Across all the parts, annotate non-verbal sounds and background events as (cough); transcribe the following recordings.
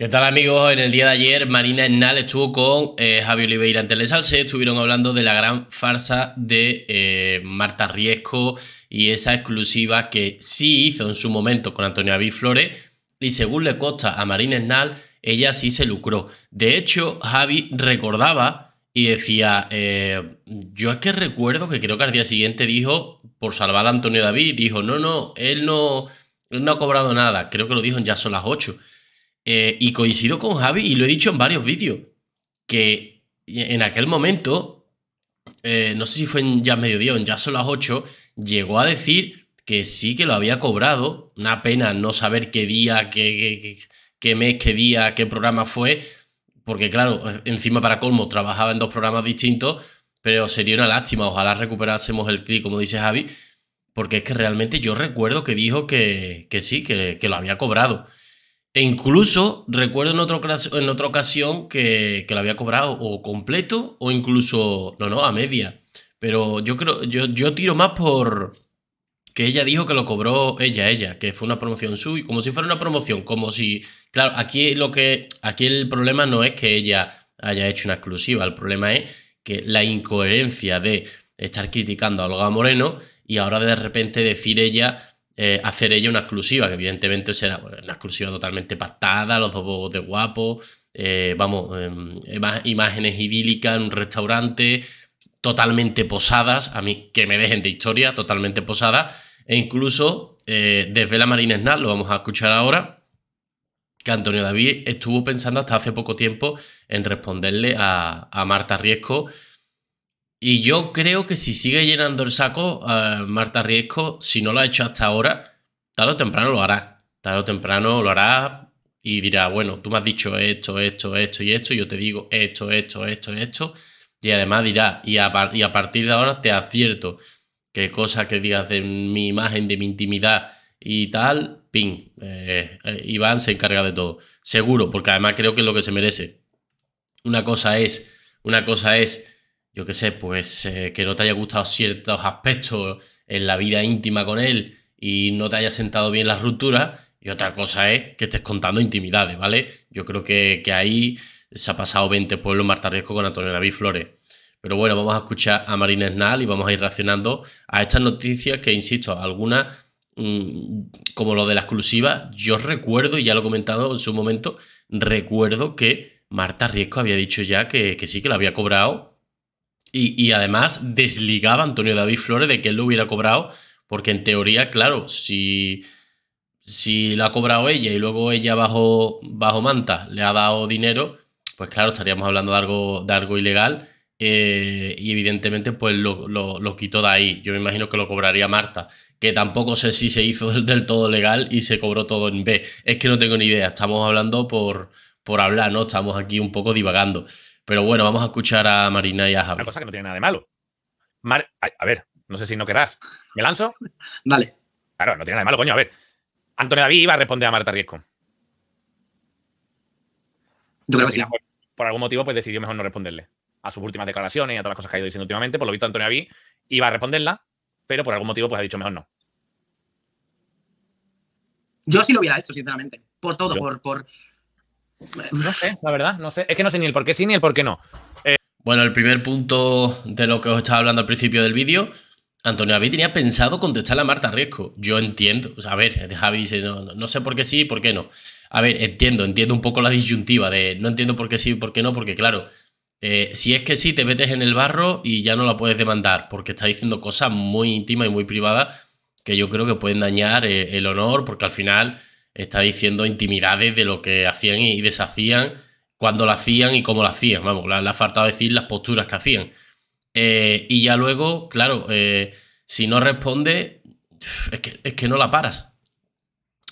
¿Qué tal amigos? En el día de ayer Marina Hernal estuvo con eh, Javi Javier Oliveira en telesalce estuvieron hablando de la gran farsa de eh, Marta Riesco y esa exclusiva que sí hizo en su momento con Antonio David Flores y según le consta a Marina Hernal, ella sí se lucró. De hecho, Javi recordaba y decía, eh, yo es que recuerdo que creo que al día siguiente dijo, por salvar a Antonio David, dijo, no, no, él no, no ha cobrado nada, creo que lo dijo en ya son las 8 eh, y coincido con Javi y lo he dicho en varios vídeos, que en aquel momento, eh, no sé si fue en ya mediodía o en ya son las 8, llegó a decir que sí que lo había cobrado. Una pena no saber qué día, qué, mes, qué día, qué programa fue, porque claro, encima para colmo trabajaba en dos programas distintos, pero sería una lástima, ojalá recuperásemos el clic, como dice Javi, porque es que realmente yo recuerdo que dijo que, sí, que, lo había cobrado. E incluso recuerdo en, otra ocasión que, la lo había cobrado o completo o incluso, no, no, a media. Pero yo creo, yo, yo tiro más por que ella dijo que lo cobró ella, ella, que fue una promoción suya, como si fuera una promoción, como si, claro, aquí lo que, aquí el problema no es que ella haya hecho una exclusiva, el problema es que la incoherencia de estar criticando a Olga Moreno y ahora de repente decir ella eh, hacer ella una exclusiva, que evidentemente será pues, una exclusiva totalmente pactada, los dos de guapo, eh, vamos, em, imágenes idílicas en un restaurante, totalmente posadas, a mí que me dejen de historia, totalmente posadas, e incluso desde eh, la Marina Snap, lo vamos a escuchar ahora, que Antonio David estuvo pensando hasta hace poco tiempo en responderle a, a Marta Riesco y yo creo que si sigue llenando el saco, eh, Marta Riesco, si no lo ha hecho hasta ahora, tarde o temprano lo hará. Tarde o temprano lo hará y dirá, bueno, tú me has dicho esto, esto, esto y esto, yo te digo esto, esto, esto, esto. Y además dirá, y a, partir de ahora te acierto. que cosas que digas de mi imagen, de mi intimidad y tal, ping. Eh, eh, Iván se encarga de todo. Seguro, porque además creo que es lo que se merece. Una cosa es, una cosa es yo qué sé, pues eh, que no te haya gustado ciertos aspectos en la vida íntima con él y no te haya sentado bien las rupturas. Y otra cosa es que estés contando intimidades, ¿vale? Yo creo que, ahí se ha pasado 20 pueblos Marta Riesco con Antonio David Flores. Pero bueno, vamos a escuchar a Marina Snal y vamos a ir reaccionando a estas noticias que, insisto, algunas, mm, como lo de la exclusiva, yo recuerdo, y ya lo he comentado en su momento, recuerdo que Marta Riesco había dicho ya que, que sí, que la había cobrado y, además desligaba a Antonio David Flores de que él lo hubiera cobrado, porque en teoría, claro, si, si la ha cobrado ella y luego ella bajo, bajo manta le ha dado dinero, pues claro, estaríamos hablando de algo, de algo ilegal. Eh, y evidentemente, pues lo, quitó de ahí. Yo me imagino que lo cobraría Marta, que tampoco sé si se hizo del, del, todo legal y se cobró todo en B. Es que no tengo ni idea. Estamos hablando por, por hablar, ¿no? Estamos aquí un poco divagando. Pero bueno, vamos a escuchar a Marina y a Javier Una cosa que no tiene nada de malo. a ver, no sé si no querrás. ¿Me lanzo? (laughs) Dale. Claro, no tiene nada de malo, coño. A ver, Antonio David iba a responder a Marta Riesco. Yo creo que sí. por, algún motivo, pues decidió mejor no responderle. A sus últimas declaraciones y a todas las cosas que ha ido diciendo últimamente, por lo visto, Antonio David iba a responderla, pero por algún motivo, pues ha dicho mejor no. Yo sí lo hubiera hecho, sinceramente. Por todo, por no sé, la verdad, no sé. Es que no sé ni el por qué sí ni el por qué no. Eh, bueno, el primer punto de lo que os estaba hablando al principio del vídeo, Antonio Javi tenía pensado contestar a Marta Riesco. Yo entiendo, a ver, Javi dice, no, sé por qué sí y por qué no. A ver, entiendo, entiendo un poco la disyuntiva de no entiendo por qué sí y por qué no, porque claro, eh, si es que sí, te metes en el barro y ya no la puedes demandar, porque está diciendo cosas muy íntimas y muy privadas que yo creo que pueden dañar eh, el honor, porque al final está diciendo intimidades de lo que hacían y deshacían, cuando lo hacían y cómo lo hacían. Vamos, le ha faltado decir las posturas que hacían. Eh, y ya luego, claro, eh, si no responde, es que, no la paras.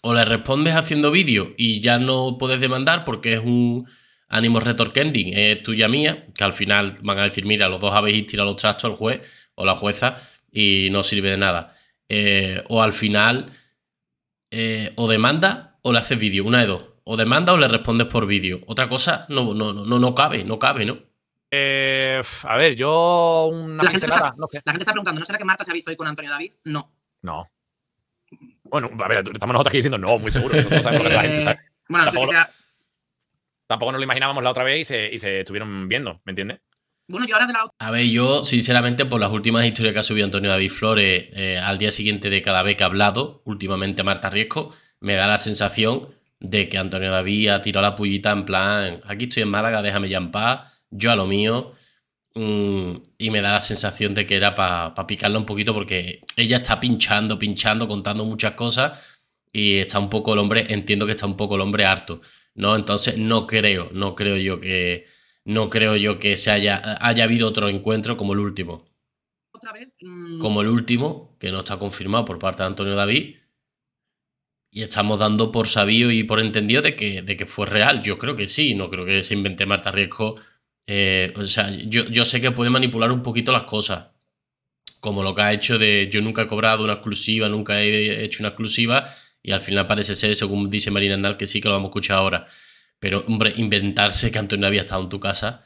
O le respondes haciendo vídeo y ya no puedes demandar porque es un ánimo retorquending, es tuya mía, que al final van a decir, mira, los dos habéis tirado los trastos al juez o la jueza y no sirve de nada. Eh, o al final eh, o demanda o le haces vídeo, una de dos. O demanda o le respondes por vídeo. Otra cosa no, no, no, no cabe, no cabe, ¿no? Eh, a ver, yo la gente, está, está, preguntando, ¿no será que Marta se ha visto hoy con Antonio David? No. No. Bueno, a ver, estamos nosotros aquí diciendo no, muy seguro. la eh, Bueno, no sé tampoco, sea... tampoco nos lo imaginábamos la otra vez y se, y se estuvieron viendo, ¿me entiendes? Bueno, yo ahora de la otra. A ver, yo, sinceramente, por las últimas historias que ha subido Antonio David Flores eh, al día siguiente de cada vez que ha hablado, últimamente Marta Riesco, me da la sensación de que Antonio David ha tirado la pullita en plan, aquí estoy en Málaga, déjame ya en paz, yo a lo mío. Mm, y me da la sensación de que era para pa picarla un poquito porque ella está pinchando, pinchando, contando muchas cosas y está un poco el hombre, entiendo que está un poco el hombre harto, ¿no? Entonces no creo, no creo yo que, no creo yo que se haya, haya habido otro encuentro como el último. Otra vez. Mm. Como el último, que no está confirmado por parte de Antonio David. Y estamos dando por sabido y por entendido de que, de que fue real. Yo creo que sí, no creo que se invente Marta Riesco. Eh, o sea, yo, sé que puede manipular un poquito las cosas. Como lo que ha hecho de yo nunca he cobrado una exclusiva, nunca he hecho una exclusiva. Y al final parece ser, según dice Marina Arnal que sí que lo vamos a escuchar ahora. Pero, hombre, inventarse que Antonio David había estado en tu casa,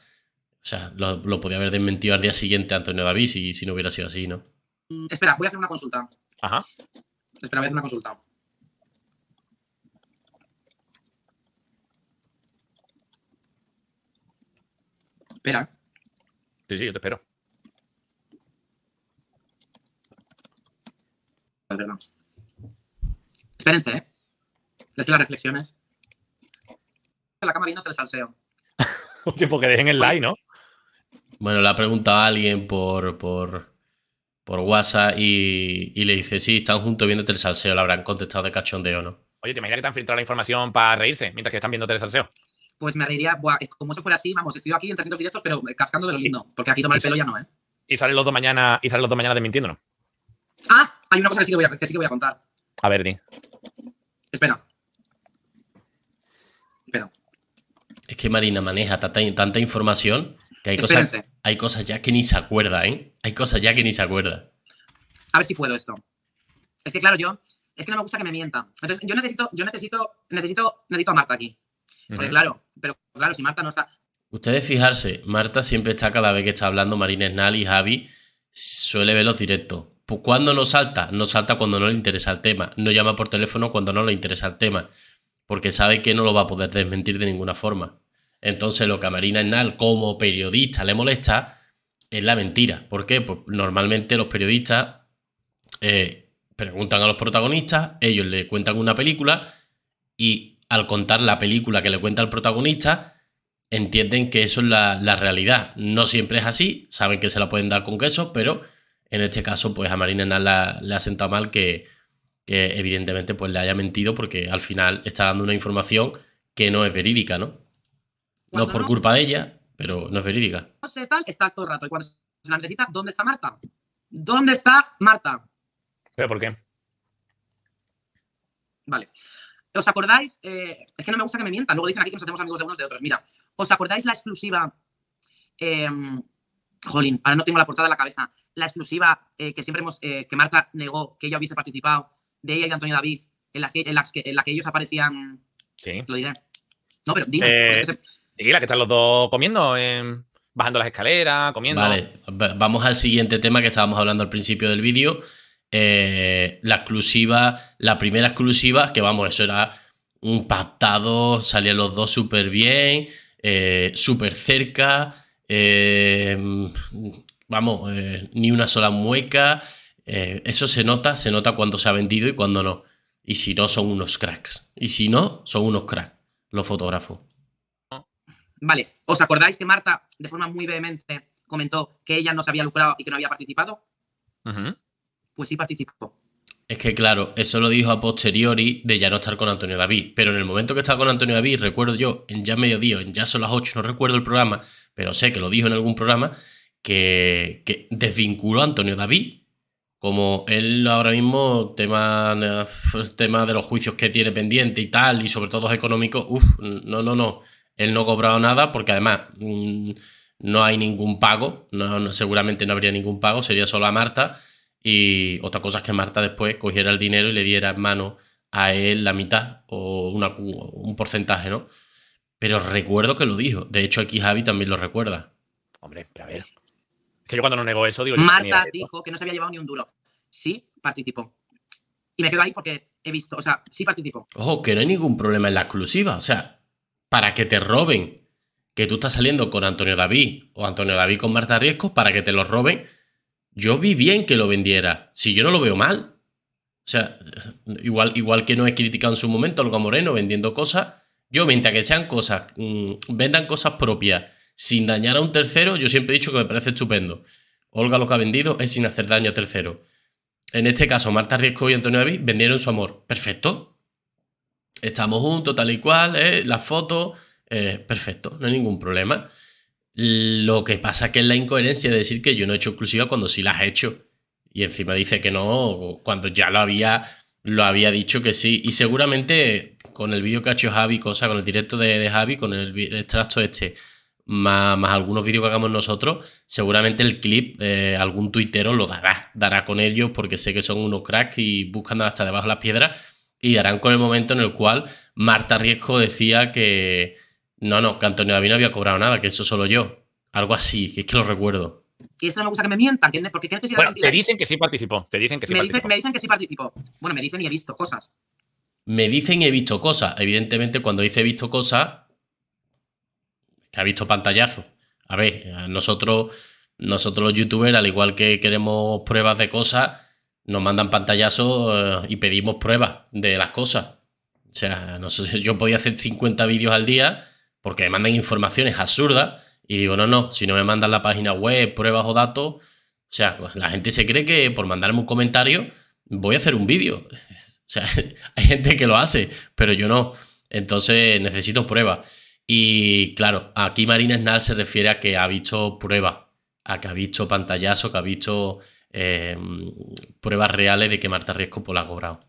o sea, lo, podía haber desmentido al día siguiente Antonio David si, si no hubiera sido así, ¿no? Mm, espera, voy a hacer una consulta. Ajá. Espera, voy a hacer una consulta. Espera. Sí, sí, yo te espero. Espérense, ¿eh? Les doy las reflexiones la cama viendo telesalseo. Un (laughs) Oye, porque dejen el like, ¿no? Bueno, la ha preguntado a alguien por, por, por WhatsApp y, le dice, sí, están juntos viendo Tres salseo, le habrán contestado de cachondeo, ¿no? Oye, ¿te imaginas que te han filtrado la información para reírse mientras que están viendo Tres salseo? Pues me reiría, buah, como eso fuera así, vamos, estoy aquí en 300 directos, pero cascando de lo lindo, porque aquí tomar el pelo ya no, ¿eh? Y salen los dos mañana, y salen los dos mañana desmintiéndonos. Ah, hay una cosa que sí que voy a, que sí que voy a contar. A ver, di. Espera. Es que Marina maneja tanta, información que hay cosas, hay cosas ya que ni se acuerda, ¿eh? Hay cosas ya que ni se acuerda. A ver si puedo esto. Es que claro, yo, es que no me gusta que me mienta. Entonces, yo necesito, yo necesito, necesito, necesito a Marta aquí. Porque claro, pero claro, si Marta no está. Ustedes fijarse, Marta siempre está cada vez que está hablando Marina Esnal y Javi, suele ver los directos. Pues cuando no salta, no salta cuando no le interesa el tema. No llama por teléfono cuando no le interesa el tema porque sabe que no lo va a poder desmentir de ninguna forma. Entonces lo que a Marina Enal como periodista le molesta es la mentira. ¿Por qué? Pues normalmente los periodistas eh, preguntan a los protagonistas, ellos le cuentan una película y al contar la película que le cuenta el protagonista, entienden que eso es la, realidad. No siempre es así, saben que se la pueden dar con queso, pero en este caso, pues a Marina Enal le ha sentado mal que, que evidentemente pues le haya mentido porque al final está dando una información que no es verídica, ¿no? No por culpa de ella, pero no es verídica. No sé tal, está todo el rato. Y cuando se la necesita, ¿dónde está Marta? ¿Dónde está Marta? ¿Pero por qué? Vale. ¿Os acordáis? Eh, es que no me gusta que me mientan. Luego dicen aquí que nos hacemos amigos de unos de otros. Mira, ¿os acordáis la exclusiva? Eh, jolín, ahora no tengo la portada en la cabeza. La exclusiva eh, que siempre hemos. que Marta negó que ella hubiese participado de ella y de Antonio David, en las que, ellos aparecían. Sí. Lo No, pero dime. Eh, pues, sí, la que están los dos comiendo, bajando las escaleras, comiendo. Vale, vamos al siguiente tema que estábamos hablando al principio del vídeo. Eh, la exclusiva, la primera exclusiva, que vamos, eso era un pactado, salían los dos súper bien, eh, súper cerca, vamos, ni una sola mueca. Eh, eso se nota, se nota cuando se ha vendido y cuando no. Y si no, son unos cracks. Y si no, son unos cracks, los fotógrafos. Vale, ¿os acordáis que Marta, de forma muy vehemente, comentó que ella no se había lucrado y que no había participado? Pues sí participó. Es que claro, eso lo dijo a posteriori de ya no estar con Antonio David, pero en el momento que estaba con Antonio David, recuerdo yo, en ya día, en ya son las 8, no recuerdo el programa, pero sé que lo dijo en algún programa, que, que desvinculó a Antonio David como él ahora mismo, tema, tema de los juicios que tiene pendiente y tal, y sobre todo económico, uff, no, no, no. Él no ha cobrado nada porque además mm, no hay ningún pago, seguramente no habría ningún pago, sería solo a Marta. Y otra cosa es que Marta después cogiera el dinero y le diera en mano a él la mitad o un porcentaje, ¿no? Pero recuerdo que lo dijo. De hecho, aquí Javi también lo recuerda. Hombre, a ver, que yo cuando no negó eso, digo. Marta dijo que no se había llevado ni un duro. Sí, participó. Y me quedo ahí porque he visto, o sea, sí participó. Ojo, que no hay ningún problema en la exclusiva. O sea, para que te roben que tú estás saliendo con Antonio David o Antonio David con Marta Riesco, para que te lo roben, yo vi bien que lo vendiera. Si yo no lo veo mal. O sea, igual, igual que no he criticado en su momento a Moreno vendiendo cosas, yo mientras que sean cosas, mm, vendan cosas propias sin dañar a un tercero, yo siempre he dicho que me parece estupendo. Olga lo que ha vendido es sin hacer daño a tercero. En este caso, Marta Riesco y Antonio David vendieron su amor. Perfecto. Estamos juntos, tal y cual, ¿eh? las fotos. Eh, perfecto, no hay ningún problema. Lo que pasa que es la incoherencia de decir que yo no he hecho exclusiva cuando sí las he hecho. Y encima dice que no, cuando ya lo había, lo había dicho que sí. Y seguramente con el vídeo que ha hecho Javi, cosa, con el directo de, Javi, con el extracto este, más, algunos vídeos que hagamos nosotros, seguramente el clip eh, algún tuitero lo dará, dará con ellos porque sé que son unos cracks y buscan hasta debajo de las piedras y darán con el momento en el cual Marta Riesco decía que no, no, que Antonio David no había cobrado nada, que eso solo yo. Algo así, que es que lo recuerdo. Y eso no me gusta que me mientan, ¿entiendes? Porque qué necesidad bueno, Te dicen que sí participó, te dicen que sí participó. me dicen que sí participó. Bueno, me dicen y he visto cosas. Me dicen y he visto cosas. Evidentemente, cuando dice he visto cosas, ha visto pantallazos. A ver, nosotros, nosotros los youtubers, al igual que queremos pruebas de cosas, nos mandan pantallazos eh, y pedimos pruebas de las cosas. O sea, yo podía hacer 50 vídeos al día porque me mandan informaciones absurdas y digo, no, no, si no me mandan la página web, pruebas o datos, o sea, pues, la gente se cree que por mandarme un comentario voy a hacer un vídeo. (laughs) O sea, (laughs) hay gente que lo hace, pero yo no. Entonces necesito pruebas. Y claro, aquí Marina Snal se refiere a que ha visto pruebas, a que ha visto pantallazo que ha visto eh, pruebas reales de que Marta Riesco pues, la ha cobrado.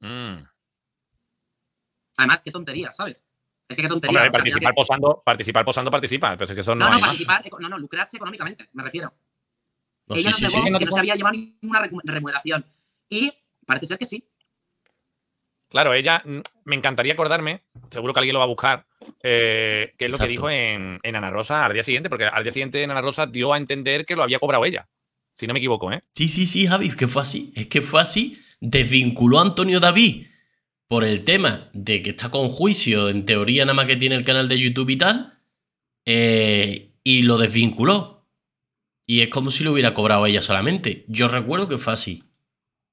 Mm. Además, qué tontería, ¿sabes? Es que qué tontería. participar, posando, participar posando participa, pero es que eso no. No, participar, no, no, lucrarse económicamente, me refiero. No, pues Ella sí, que no, no se había llevado ninguna remuneración. Y parece ser que sí, Claro, ella, mm, me encantaría acordarme, seguro que alguien lo va a buscar, eh, ¿Qué es lo que dijo en, Ana Rosa al día siguiente, porque al día siguiente en Ana Rosa dio a entender que lo había cobrado ella, si no me equivoco, ¿eh? Sí, sí, sí, Javi, es que fue así, es que fue así, desvinculó a Antonio David por el tema de que está con juicio, en teoría nada más que tiene el canal de YouTube y tal, eh, y lo desvinculó. Y es como si lo hubiera cobrado ella solamente. Yo recuerdo que fue así.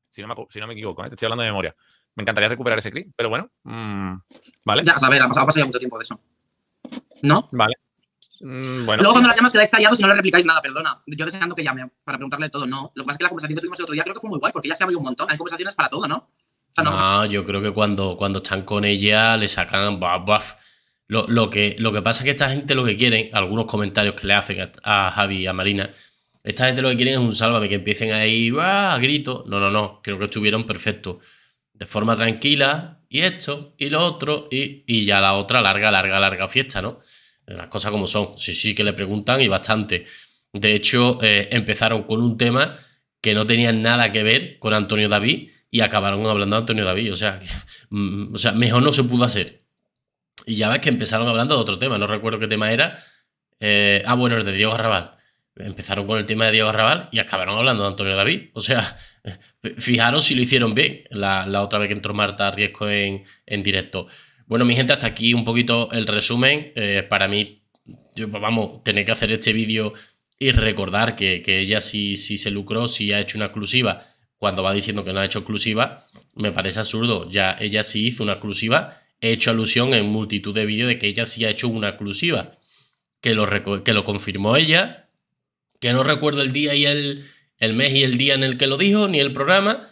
Si no me, equivoco, ¿eh? te estoy hablando de memoria. Me encantaría recuperar ese clip, pero bueno. Mm, vale. Ya, a ver, ha pasado mucho tiempo de eso. ¿No? Vale. Mm, bueno, Luego cuando las llamas quedáis callados si no le replicáis nada, perdona. Yo deseando que llame para preguntarle todo, no. Lo que pasa es que la conversación que tuvimos el otro día creo que fue muy guay, porque ya se ha un montón. Hay conversaciones para todo, ¿no? O no, yo creo que cuando, cuando están con ella le sacan Lo, lo, que, lo que pasa es que esta gente lo que quiere algunos comentarios que le hacen a, Javi y a Marina, esta gente lo que quieren es un sálvame, que empiecen ahí a grito. No, no, no, creo que estuvieron perfectos de forma tranquila, y esto, y lo otro, y, ya la otra larga, larga, larga fiesta, ¿no? Las cosas como son. Sí, sí que le preguntan y bastante. De hecho, eh, empezaron con un tema que no tenía nada que ver con Antonio David y acabaron hablando de Antonio David. O sea, mm, o sea, mejor no se pudo hacer. Y ya ves que empezaron hablando de otro tema, no recuerdo qué tema era. Eh, ah, bueno, el de Diego Arrabal. Empezaron con el tema de Diego Arrabal y acabaron hablando de Antonio David. O sea, Fijaros si lo hicieron bien la, otra vez que entró Marta Riesco en, directo. Bueno, mi gente, hasta aquí un poquito el resumen. Eh, para mí, vamos, tener que hacer este vídeo y recordar que, ella sí, sí, se lucró, sí ha hecho una exclusiva, cuando va diciendo que no ha hecho exclusiva, me parece absurdo. Ya ella sí hizo una exclusiva, he hecho alusión en multitud de vídeos de que ella sí ha hecho una exclusiva, que que lo confirmó ella, que no recuerdo el día y el, el mes y el día en el que lo dijo, ni el programa,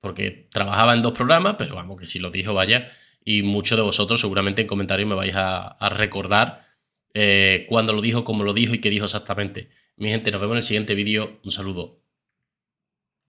porque trabajaba en dos programas, pero vamos, que si lo dijo, vaya. Y muchos de vosotros seguramente en comentarios me vais a, recordar eh, cuándo lo dijo, cómo lo dijo y qué dijo exactamente. Mi gente, nos vemos en el siguiente vídeo. Un saludo.